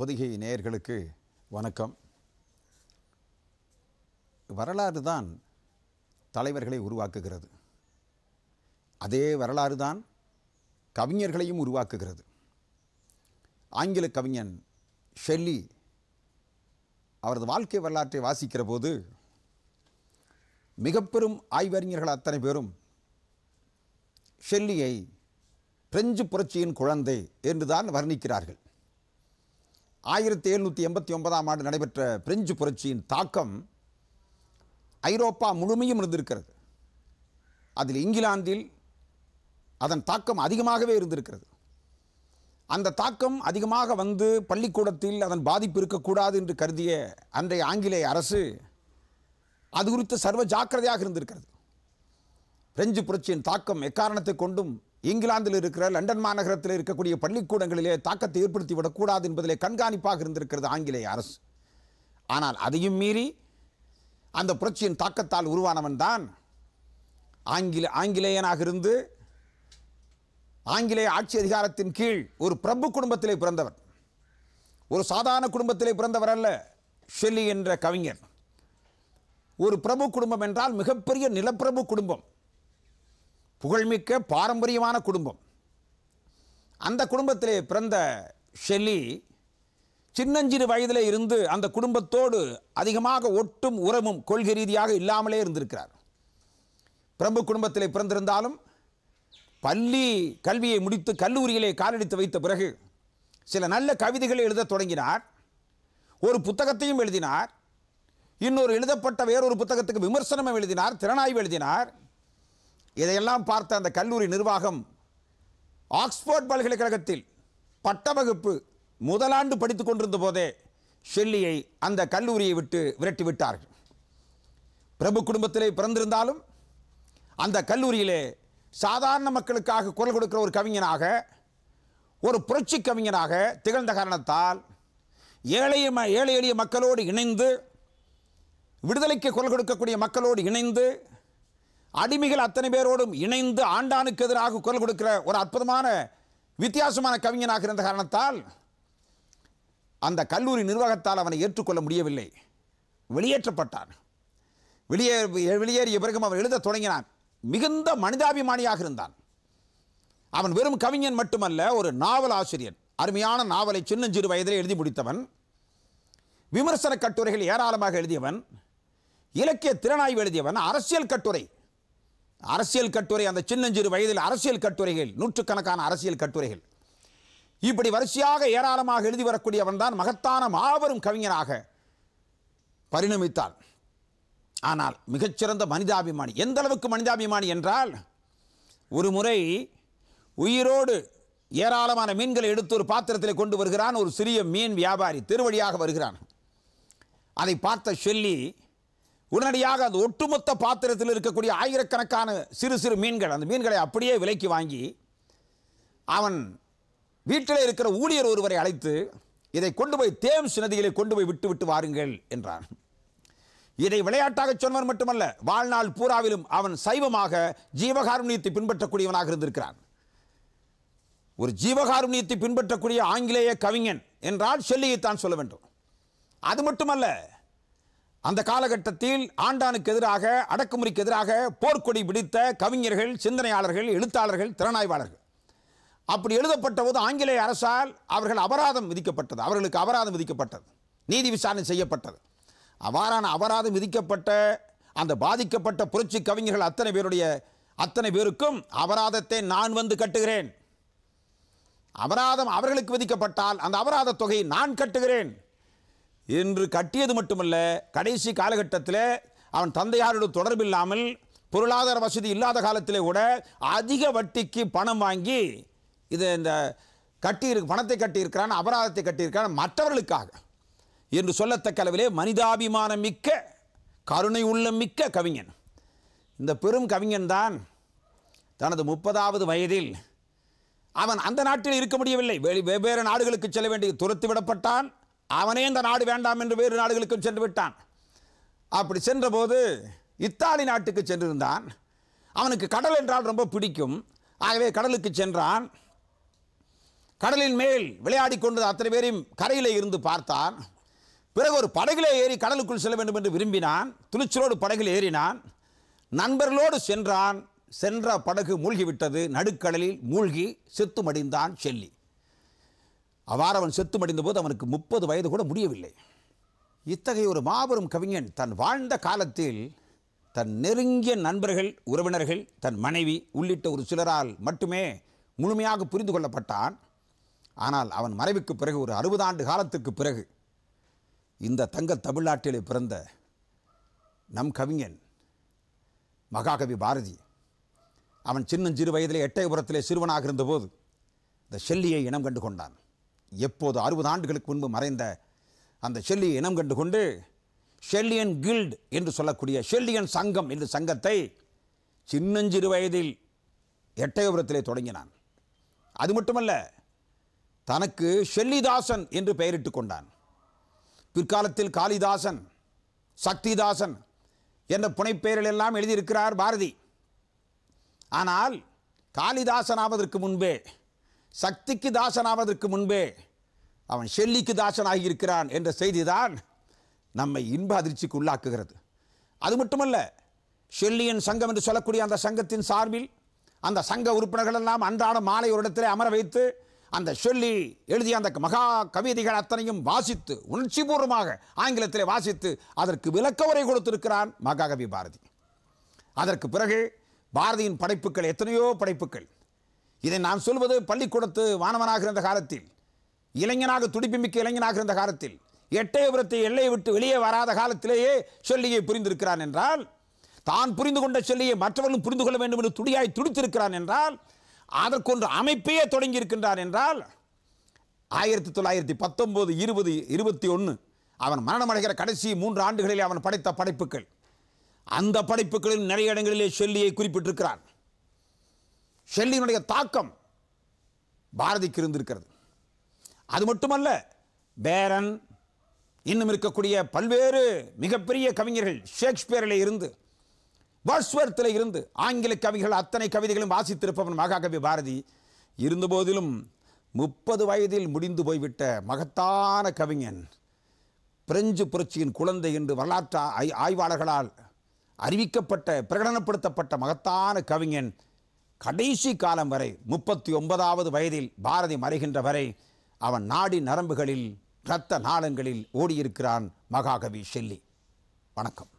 பொதிகை நேயர்களுக்கு வணக்கம் வரலாறு தான் தலைவர்களை உருவாக்குகிறது அதே வரலாறு தான் கவிஞர்களையும் உருவாக்குகிறது ஆங்கில கவிஞன் ஷெல்லி அவரது வாழ்க்கை வரலாற்றை வாசிக்கிற போது மிக பெரும் ஆய்வறிஞர்கள் அத்தனை பேரும் ஷெல்லியை பிரெஞ்சு புரட்சியின் குழந்தை என்றுதான் வர்ணிக்கிறார்கள் ஆயிரத்தி எழுநூற்றி எண்பத்தி ஒன்பதாம் ஆண்டு நடைபெற்ற பிரெஞ்சு புரட்சியின் தாக்கம் ஐரோப்பா முழுமையும் இருந்திருக்கிறது அதில் இங்கிலாந்தில் அதன் தாக்கம் அதிகமாகவே இருந்திருக்கிறது அந்த தாக்கம் அதிகமாக வந்து பள்ளிக்கூடத்தில் அதன் பாதிப்பு இருக்கக்கூடாது என்று கருதிய அன்றைய ஆங்கிலேய அரசு அது குறித்து சர்வ ஜாக்கிரதையாக இருந்திருக்கிறது பிரெஞ்சு புரட்சியின் தாக்கம் எக்காரணத்தை கொண்டும் இங்கிலாந்தில் இருக்கிற லண்டன் மாநகரத்தில் இருக்கக்கூடிய பள்ளிக்கூடங்களிலே தாக்கத்தை ஏற்படுத்தி விடக்கூடாது என்பதிலே கண்காணிப்பாக இருந்திருக்கிறது ஆங்கிலேய அரசு ஆனால் அதையும் மீறி அந்த புரட்சியின் தாக்கத்தால் உருவானவன் தான் ஆங்கில ஆங்கிலேயனாக இருந்து ஆங்கிலேய ஆட்சி அதிகாரத்தின் கீழ் ஒரு பிரபு குடும்பத்திலே பிறந்தவர் ஒரு சாதாரண குடும்பத்திலே பிறந்தவர் அல்ல ஷெல்லி என்ற கவிஞர் ஒரு பிரபு குடும்பம் என்றால் மிகப்பெரிய நிலப்பிரபு குடும்பம் புகழ்மிக்க பாரம்பரியமான குடும்பம் அந்த குடும்பத்திலே பிறந்த ஷெல்லி சின்னஞ்சிறு வயதில் இருந்து அந்த குடும்பத்தோடு அதிகமாக ஒட்டும் உரமும் கொள்கை ரீதியாக இல்லாமலே இருந்திருக்கிறார் பிரம்பு குடும்பத்தில் பிறந்திருந்தாலும் பள்ளி கல்வியை முடித்து கல்லூரியிலே காலடித்து வைத்த பிறகு சில நல்ல கவிதைகளை எழுத தொடங்கினார் ஒரு புத்தகத்தையும் எழுதினார் இன்னொரு எழுதப்பட்ட வேறொரு புத்தகத்துக்கு விமர்சனமும் எழுதினார் திறனாய்வு எழுதினார் இதையெல்லாம் பார்த்த அந்த கல்லூரி நிர்வாகம் ஆக்ஸ்போர்ட் பல்கலைக்கழகத்தில் வகுப்பு முதலாண்டு படித்து கொண்டிருந்த போதே ஷெல்லியை அந்த கல்லூரியை விட்டு விரட்டி விட்டார்கள் பிரபு குடும்பத்திலே பிறந்திருந்தாலும் அந்த கல்லூரியிலே சாதாரண மக்களுக்காக குரல் கொடுக்கிற ஒரு கவிஞனாக ஒரு புரட்சி கவிஞனாக திகழ்ந்த காரணத்தால் ஏழைய ஏழை எளிய மக்களோடு இணைந்து விடுதலைக்கு குரல் கொடுக்கக்கூடிய மக்களோடு இணைந்து அடிமைகள் அத்தனை பேரோடும் இணைந்து ஆண்டானுக்கு எதிராக குரல் கொடுக்கிற ஒரு அற்புதமான வித்தியாசமான கவிஞனாக இருந்த காரணத்தால் அந்த கல்லூரி நிர்வாகத்தால் அவனை ஏற்றுக்கொள்ள முடியவில்லை வெளியேற்றப்பட்டான் வெளியே வெளியேறிய பிறகும் அவன் எழுத தொடங்கினான் மிகுந்த மனிதாபிமானியாக இருந்தான் அவன் வெறும் கவிஞன் மட்டுமல்ல ஒரு நாவல் ஆசிரியர் அருமையான நாவலை சின்னஞ்சிறு வயதிலே எழுதி முடித்தவன் விமர்சன கட்டுரைகள் ஏராளமாக எழுதியவன் இலக்கிய திறனாய்வு எழுதியவன் அரசியல் கட்டுரை அரசியல் கட்டுரை அந்த சின்னஞ்சிறு வயதில் அரசியல் கட்டுரைகள் நூற்றுக்கணக்கான அரசியல் கட்டுரைகள் இப்படி வரிசையாக ஏராளமாக எழுதி வரக்கூடியவன் தான் மகத்தான மாபெரும் கவிஞராக பரிணமித்தாள் ஆனால் மிகச்சிறந்த மனிதாபிமானி எந்த அளவுக்கு மனிதாபிமானி என்றால் ஒரு முறை உயிரோடு ஏராளமான மீன்களை எடுத்து ஒரு பாத்திரத்தில் கொண்டு வருகிறான் ஒரு சிறிய மீன் வியாபாரி திருவழியாக வருகிறான் அதை பார்த்த சொல்லி உடனடியாக அந்த ஒட்டுமொத்த பாத்திரத்தில் இருக்கக்கூடிய ஆயிரக்கணக்கான சிறு சிறு மீன்கள் அந்த மீன்களை அப்படியே விலைக்கு வாங்கி அவன் வீட்டில் இருக்கிற ஊழியர் ஒருவரை அழைத்து இதை கொண்டு போய் தேம்ஸ் நதிகளை கொண்டு போய் விட்டு விட்டு வாருங்கள் என்றான் இதை விளையாட்டாக சொன்னவர் மட்டுமல்ல வாழ்நாள் பூராவிலும் அவன் சைவமாக ஜீவகாருண்யத்தை பின்பற்றக்கூடியவனாக இருந்திருக்கிறான் ஒரு ஜீவகாருண்யத்தை பின்பற்றக்கூடிய ஆங்கிலேய கவிஞன் என்றால் ஷெல்லியைத்தான் சொல்ல வேண்டும் அது மட்டுமல்ல அந்த காலகட்டத்தில் ஆண்டானுக்கு எதிராக அடக்குமுறைக்கு எதிராக போர்க்கொடி பிடித்த கவிஞர்கள் சிந்தனையாளர்கள் எழுத்தாளர்கள் திறனாய்வாளர்கள் அப்படி எழுதப்பட்ட போது ஆங்கிலேய அரசால் அவர்கள் அபராதம் விதிக்கப்பட்டது அவர்களுக்கு அபராதம் விதிக்கப்பட்டது நீதி விசாரணை செய்யப்பட்டது அவ்வாறான அபராதம் விதிக்கப்பட்ட அந்த பாதிக்கப்பட்ட புரட்சி கவிஞர்கள் அத்தனை பேருடைய அத்தனை பேருக்கும் அபராதத்தை நான் வந்து கட்டுகிறேன் அபராதம் அவர்களுக்கு விதிக்கப்பட்டால் அந்த அபராத தொகையை நான் கட்டுகிறேன் என்று கட்டியது மட்டுமல்ல கடைசி காலகட்டத்தில் அவன் தந்தையாரோடு தொடர்பில்லாமல் பொருளாதார வசதி இல்லாத காலத்திலே கூட அதிக வட்டிக்கு பணம் வாங்கி இதை இந்த கட்டி பணத்தை கட்டியிருக்கிறான் அபராதத்தை கட்டியிருக்கிறான் மற்றவர்களுக்காக என்று சொல்லத்தக்க அளவிலே மனிதாபிமானம் மிக்க கருணை உள்ள மிக்க கவிஞன் இந்த பெரும் கவிஞன் தான் தனது முப்பதாவது வயதில் அவன் அந்த நாட்டில் இருக்க முடியவில்லை வெவ்வேறு நாடுகளுக்கு செல்ல வேண்டிய துரத்து விடப்பட்டான் அவனே இந்த நாடு வேண்டாம் என்று வேறு நாடுகளுக்கு சென்று விட்டான் அப்படி சென்றபோது இத்தாலி நாட்டுக்கு சென்றிருந்தான் அவனுக்கு கடல் என்றால் ரொம்ப பிடிக்கும் ஆகவே கடலுக்கு சென்றான் கடலின் மேல் விளையாடி கொண்டு அத்தனை பேரையும் கரையில் இருந்து பார்த்தான் பிறகு ஒரு படகிலே ஏறி கடலுக்குள் செல்ல வேண்டும் என்று விரும்பினான் துணிச்சலோடு படகில் ஏறினான் நண்பர்களோடு சென்றான் சென்ற படகு மூழ்கிவிட்டது நடுக்கடலில் மூழ்கி செத்து மடிந்தான் செல்லி அவன் செத்து மடிந்தபோது அவனுக்கு முப்பது வயது கூட முடியவில்லை இத்தகைய ஒரு மாபெரும் கவிஞன் தன் வாழ்ந்த காலத்தில் தன் நெருங்கிய நண்பர்கள் உறவினர்கள் தன் மனைவி உள்ளிட்ட ஒரு சிலரால் மட்டுமே முழுமையாக புரிந்து கொள்ளப்பட்டான் ஆனால் அவன் மறைவுக்கு பிறகு ஒரு அறுபது ஆண்டு காலத்துக்கு பிறகு இந்த தங்க தமிழ்நாட்டிலே பிறந்த நம் கவிஞன் மகாகவி பாரதி அவன் சின்னஞ்சிறு வயதிலே எட்டயபுரத்திலே சிறுவனாக இருந்தபோது இந்த ஷெல்லியை இனம் கண்டு கொண்டான் எப்போது அறுபது ஆண்டுகளுக்கு முன்பு மறைந்த அந்த ஷெல்லியை இனம் கண்டு கொண்டு ஷெல்லியன் கில்ட் என்று சொல்லக்கூடிய ஷெல்லியன் சங்கம் என்ற சங்கத்தை சின்னஞ்சிறு வயதில் எட்டயபுரத்திலே தொடங்கினான் அது மட்டுமல்ல தனக்கு ஷெல்லிதாசன் என்று பெயரிட்டு கொண்டான் பிற்காலத்தில் காளிதாசன் சக்திதாசன் என்ற புனைப்பெயரில் எல்லாம் எழுதியிருக்கிறார் பாரதி ஆனால் காளிதாசன் ஆவதற்கு முன்பே சக்திக்கு தாசனாவதற்கு முன்பே அவன் ஷெல்லிக்கு தாசனாகி இருக்கிறான் என்ற செய்திதான் நம்மை இன்ப அதிர்ச்சிக்கு உள்ளாக்குகிறது அது மட்டுமல்ல ஷெல்லியின் சங்கம் என்று சொல்லக்கூடிய அந்த சங்கத்தின் சார்பில் அந்த சங்க உறுப்பினர்கள் எல்லாம் அன்றாட மாலை ஒரு இடத்திலே அமர வைத்து அந்த ஷெல்லி எழுதிய அந்த மகா கவிதைகள் அத்தனையும் வாசித்து உணர்ச்சிபூர்வமாக ஆங்கிலத்திலே வாசித்து அதற்கு விளக்க உரை கொடுத்திருக்கிறான் மகாகவி பாரதி அதற்கு பிறகு பாரதியின் படைப்புகள் எத்தனையோ படைப்புகள் இதை நான் சொல்வது பள்ளிக்கூடத்து வானவனாக இருந்த காலத்தில் இளைஞனாக துடிப்புமிக்க இளைஞனாக இருந்த காலத்தில் எட்டயபுரத்தை எல்லையை விட்டு வெளியே வராத காலத்திலேயே சொல்லியை புரிந்திருக்கிறான் என்றால் தான் புரிந்து கொண்ட சொல்லியை மற்றவர்களும் புரிந்து கொள்ள வேண்டும் என்று துடியாய் துடித்திருக்கிறான் என்றால் அதற்கொன்று அமைப்பையே தொடங்கி இருக்கின்றான் என்றால் ஆயிரத்தி தொள்ளாயிரத்தி பத்தொம்போது இருபது இருபத்தி ஒன்று அவன் மரணமடைகிற கடைசி மூன்று ஆண்டுகளில் அவன் படைத்த படைப்புகள் அந்த படைப்புகளில் நிறைய இடங்களிலே சொல்லியை குறிப்பிட்டிருக்கிறான் ஷெல்லியினுடைய தாக்கம் பாரதிக்கு இருந்திருக்கிறது அது மட்டுமல்ல பேரன் இன்னும் இருக்கக்கூடிய பல்வேறு மிகப்பெரிய கவிஞர்கள் ஷேக்ஸ்பியரில் இருந்து வாட்ஸ்வர்த்தில் இருந்து ஆங்கில கவிகள் அத்தனை கவிதைகளும் வாசித்திருப்பவன் மகாகவி பாரதி இருந்தபோதிலும் முப்பது வயதில் முடிந்து போய்விட்ட மகத்தான கவிஞன் பிரெஞ்சு புரட்சியின் குழந்தை என்று வரலாற்று ஆய்வாளர்களால் அறிவிக்கப்பட்ட பிரகடனப்படுத்தப்பட்ட மகத்தான கவிஞன் கடைசி காலம் வரை முப்பத்தி ஒன்பதாவது வயதில் பாரதி மறைகின்ற வரை அவன் நாடி நரம்புகளில் இரத்த நாளங்களில் ஓடியிருக்கிறான் மகாகவி ஷெல்லி வணக்கம்